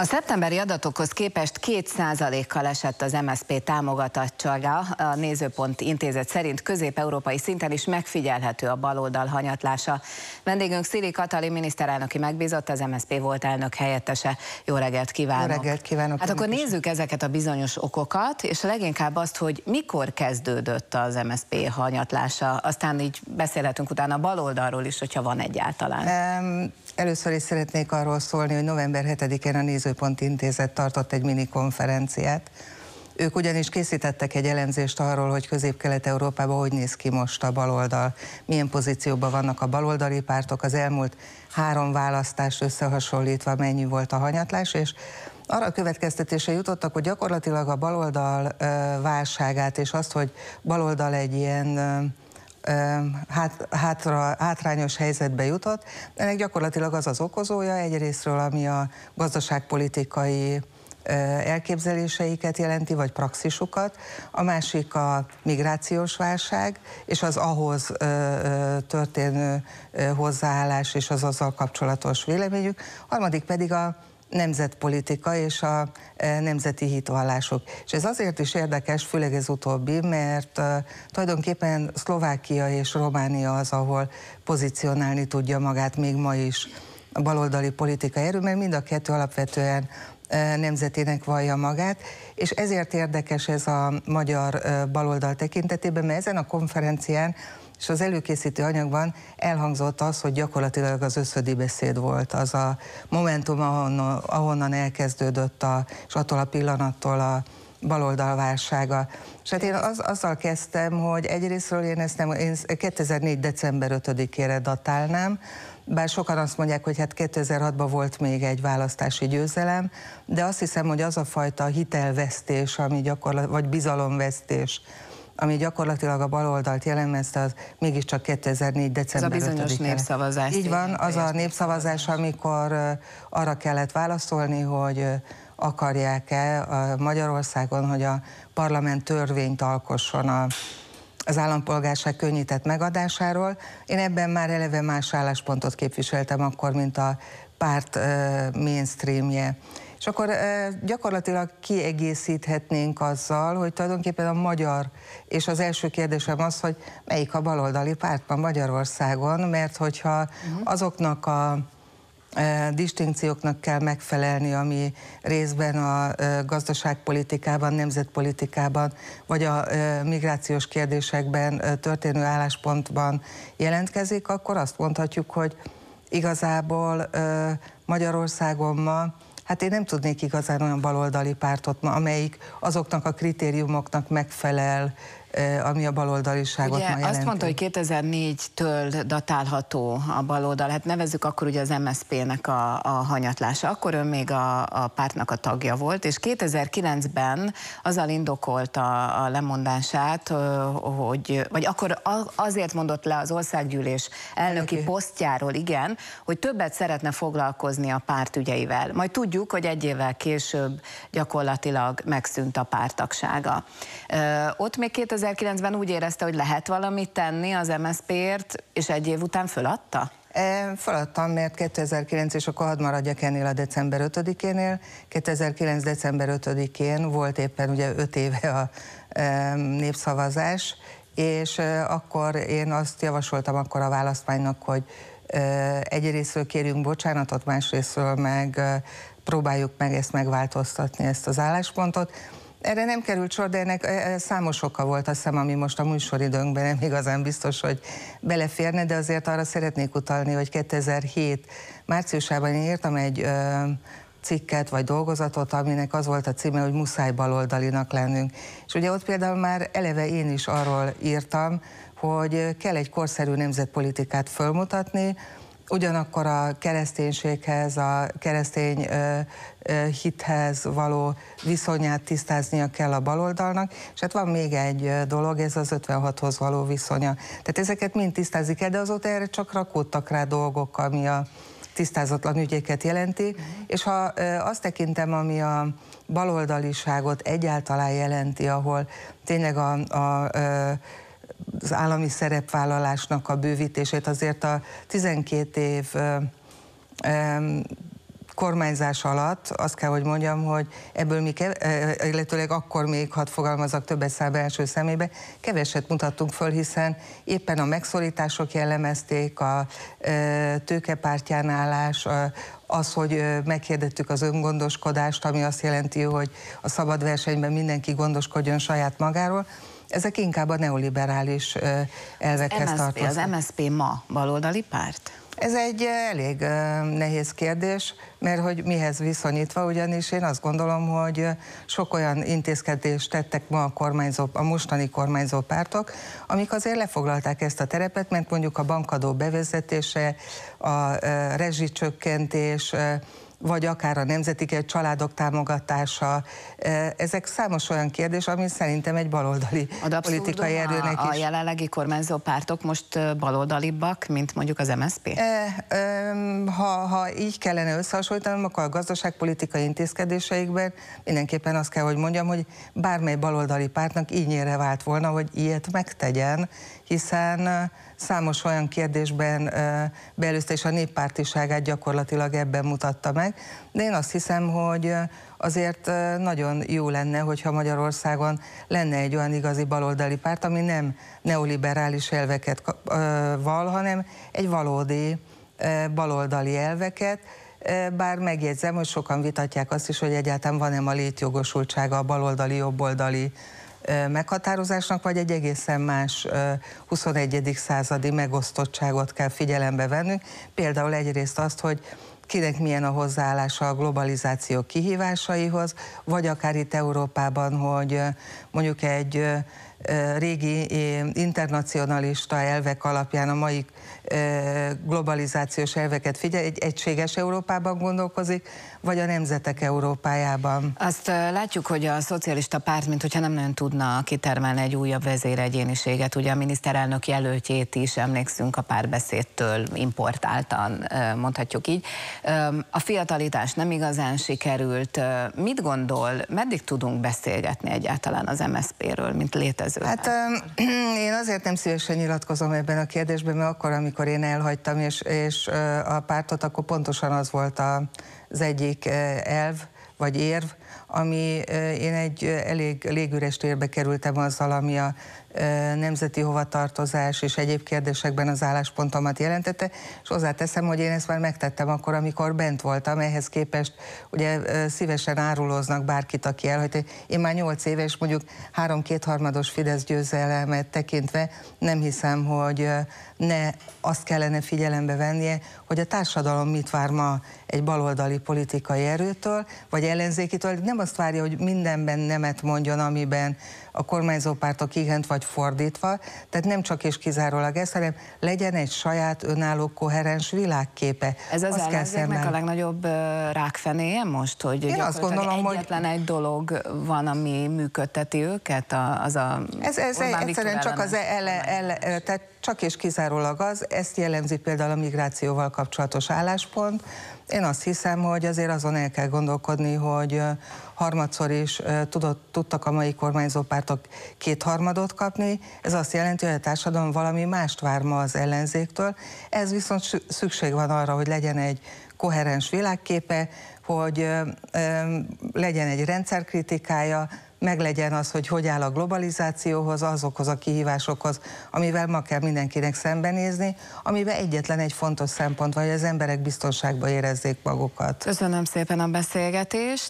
A szeptemberi adatokhoz képest 2%-kal esett az MSZP támogatottsága. A Nézőpont intézet szerint közép-európai szinten is megfigyelhető a baloldal hanyatlása. Vendégünk Szili Katali miniszterelnöki megbízott, az MSZP volt elnök helyettese. Jó reggelt kívánok! Jó reggelt kívánok! Hát akkor nézzük ezeket a bizonyos okokat, és leginkább azt, hogy mikor kezdődött az MSZP hanyatlása. Aztán így beszélhetünk utána a baloldalról is, hogyha van egyáltalán. Először is szeretnék arról szólni, hogy november 7-én a néző Nézőpont Intézet tartott egy mini konferenciát. Ők ugyanis készítettek egy elemzést arról, hogy Közép-Kelet-Európában hogy néz ki most a baloldal, milyen pozícióban vannak a baloldali pártok, az elmúlt három választás összehasonlítva mennyi volt a hanyatlás, és arra a következtetése jutottak, hogy gyakorlatilag a baloldal válságát és azt, hogy baloldal egy ilyen hát, hátra, hátrányos helyzetbe jutott. Ennek gyakorlatilag az az okozója egyrésztről, ami a gazdaságpolitikai elképzeléseiket jelenti, vagy praxisukat, a másik a migrációs válság, és az ahhoz történő hozzáállás és az azzal kapcsolatos véleményük, harmadik pedig a nemzetpolitika és a e, nemzeti hitvallások. És ez azért is érdekes, főleg ez utóbbi, mert e, tulajdonképpen Szlovákia és Románia az, ahol pozícionálni tudja magát még ma is a baloldali politika erő, mert mind a kettő alapvetően e, nemzetének vallja magát, és ezért érdekes ez a magyar baloldal tekintetében, mert ezen a konferencián és az előkészítő anyagban elhangzott az, hogy gyakorlatilag az összödi beszéd volt, az a momentum, ahonnan, ahonnan elkezdődött, a, és attól a pillanattól a baloldal válsága. És hát én az, azzal kezdtem, hogy egyrésztről én ezt nem, én 2004. december 5-ére datálnám, bár sokan azt mondják, hogy hát 2006-ban volt még egy választási győzelem, de azt hiszem, hogy az a fajta hitelvesztés, ami gyakorlatilag, vagy bizalomvesztés, ami gyakorlatilag a baloldalt jellemezte, az mégiscsak 2004. december 5 Ez a bizonyos népszavazás. Így van, az a népszavazás, amikor arra kellett válaszolni, hogy akarják-e Magyarországon, hogy a parlament törvényt alkosson a az állampolgárság könnyített megadásáról. Én ebben már eleve más álláspontot képviseltem akkor, mint a párt mainstreamje. És akkor gyakorlatilag kiegészíthetnénk azzal, hogy tulajdonképpen a magyar, és az első kérdésem az, hogy melyik a baloldali pártban Magyarországon, mert hogyha mhm. azoknak a distinkcióknak kell megfelelni, ami részben a gazdaságpolitikában, nemzetpolitikában, vagy a migrációs kérdésekben történő álláspontban jelentkezik, akkor azt mondhatjuk, hogy igazából Magyarországon ma Hát én nem tudnék igazán olyan baloldali pártot, amelyik azoknak a kritériumoknak megfelel, ami a baloldaliságot ugye, ma jelenti. Azt mondta, hogy 2004-től datálható a baloldal, hát nevezzük akkor ugye az MSZP-nek a, a hanyatlása. Akkor ő még a, a pártnak a tagja volt, és 2009-ben azzal indokolt a lemondását, hogy, vagy akkor azért mondott le az országgyűlés elnöki Neki. posztjáról, igen, hogy többet szeretne foglalkozni a párt ügyeivel. Majd tudjuk, hogy egy évvel később gyakorlatilag megszűnt a pártagsága. Ott még 2000 2009-ben úgy érezte, hogy lehet valamit tenni az MSZP-ért, és egy év után föladta? E, feladtam, mert 2009, és akkor hadd maradjak ennél a december 5-énél. 2009. december 5-én volt éppen ugye 5 éve a e, népszavazás, és e, akkor én azt javasoltam akkor a választmánynak, hogy egyrésztről kérjünk bocsánatot, másrésztről meg próbáljuk meg ezt megváltoztatni, ezt az álláspontot. Erre nem került sor, de ennek e, e, számos oka volt, azt hiszem, ami most a műsoridőnkben nem igazán biztos, hogy beleférne, de azért arra szeretnék utalni, hogy 2007 márciusában én írtam egy ö, cikket vagy dolgozatot, aminek az volt a címe, hogy muszáj baloldalinak lennünk. És ugye ott például már eleve én is arról írtam, hogy kell egy korszerű nemzetpolitikát fölmutatni, ugyanakkor a kereszténységhez, a keresztény hithez való viszonyát tisztáznia kell a baloldalnak, és hát van még egy dolog, ez az 56-hoz való viszonya. Tehát ezeket mind tisztázik kell, de azóta erre csak rakódtak rá dolgok, ami a tisztázatlan ügyeket jelenti, és ha azt tekintem, ami a baloldaliságot egyáltalán jelenti, ahol tényleg a, a, a az állami szerepvállalásnak a bővítését. Azért a 12 év kormányzás alatt azt kell, hogy mondjam, hogy ebből mi, illetőleg akkor még, hadd fogalmazok többes eszába első szemébe, keveset mutattunk föl, hiszen éppen a megszorítások jellemezték, a tőkepártyán állás, az, hogy meghirdettük az öngondoskodást, ami azt jelenti, hogy a szabad versenyben mindenki gondoskodjon saját magáról, ezek inkább a neoliberális elvekhez tartoznak. Az MSZP ma baloldali párt? Ez egy elég nehéz kérdés, mert hogy mihez viszonyítva, ugyanis én azt gondolom, hogy sok olyan intézkedést tettek ma a, kormányzó, a mostani kormányzó pártok, amik azért lefoglalták ezt a terepet, mert mondjuk a bankadó bevezetése, a rezsicsökkentés, vagy akár a nemzeti családok támogatása. E, ezek számos olyan kérdés, ami szerintem egy baloldali Ad politikai erőnek a, a is. A jelenlegi kormányzó pártok most e, baloldalibbak, mint mondjuk az MSZP? E, ha, ha így kellene összehasonlítanom, akkor a gazdaságpolitikai intézkedéseikben mindenképpen azt kell, hogy mondjam, hogy bármely baloldali pártnak így vált volna, hogy ilyet megtegyen, hiszen számos olyan kérdésben beelőzte, és a néppártiságát gyakorlatilag ebben mutatta meg. De én azt hiszem, hogy azért nagyon jó lenne, hogyha Magyarországon lenne egy olyan igazi baloldali párt, ami nem neoliberális elveket val, hanem egy valódi baloldali elveket, bár megjegyzem, hogy sokan vitatják azt is, hogy egyáltalán van-e ma létjogosultsága a baloldali, jobboldali meghatározásnak, vagy egy egészen más 21. századi megosztottságot kell figyelembe vennünk. Például egyrészt azt, hogy kinek milyen a hozzáállása a globalizáció kihívásaihoz, vagy akár itt Európában, hogy mondjuk egy régi internacionalista elvek alapján a mai globalizációs elveket figyel, egy egységes Európában gondolkozik, vagy a nemzetek Európájában? Azt látjuk, hogy a szocialista párt, mint hogyha nem nagyon tudna kitermelni egy újabb vezéregyéniséget, ugye a miniszterelnök jelöltjét is emlékszünk a párbeszédtől importáltan, mondhatjuk így. A fiatalitás nem igazán sikerült. Mit gondol, meddig tudunk beszélgetni egyáltalán az MSZP-ről, mint létező az Hát ö, én azért nem szívesen nyilatkozom ebben a kérdésben, mert akkor, amikor én elhagytam és, és a pártot, akkor pontosan az volt a, az egyik elv vagy érv, ami én egy elég légüres térbe kerültem azzal, ami a nemzeti hovatartozás és egyéb kérdésekben az álláspontomat jelentette, és hozzáteszem, hogy én ezt már megtettem akkor, amikor bent voltam, ehhez képest ugye szívesen árulóznak bárkit, aki hogy Én már nyolc éve, és mondjuk három-kétharmados Fidesz győzelemet tekintve nem hiszem, hogy ne azt kellene figyelembe vennie, hogy a társadalom mit vár ma egy baloldali politikai erőtől, vagy ellenzékitől, nem azt várja, hogy mindenben nemet mondjon, amiben a kormányzó pártok igent vagy vagy fordítva, tehát nem csak és kizárólag ez, hanem legyen egy saját önálló koherens világképe. Ez az, az ellenzéknek a legnagyobb rákfenéje most, hogy Én azt gondolom, egyetlen hogy... egy dolog van, ami működteti őket, az a... Ez, ez egyszerűen csak az e- ele, ele, tehát csak és kizárólag az, ezt jellemzi például a migrációval kapcsolatos álláspont. Én azt hiszem, hogy azért azon el kell gondolkodni, hogy harmadszor is tudott, tudtak a mai kormányzó pártok kétharmadot kapni. Ez azt jelenti, hogy a társadalom valami mást vár ma az ellenzéktől. Ez viszont szükség van arra, hogy legyen egy koherens világképe, hogy legyen egy rendszerkritikája, meglegyen az, hogy hogy áll a globalizációhoz, azokhoz a kihívásokhoz, amivel ma kell mindenkinek szembenézni, amivel egyetlen egy fontos szempont van, hogy az emberek biztonságban érezzék magukat. Köszönöm szépen a beszélgetést.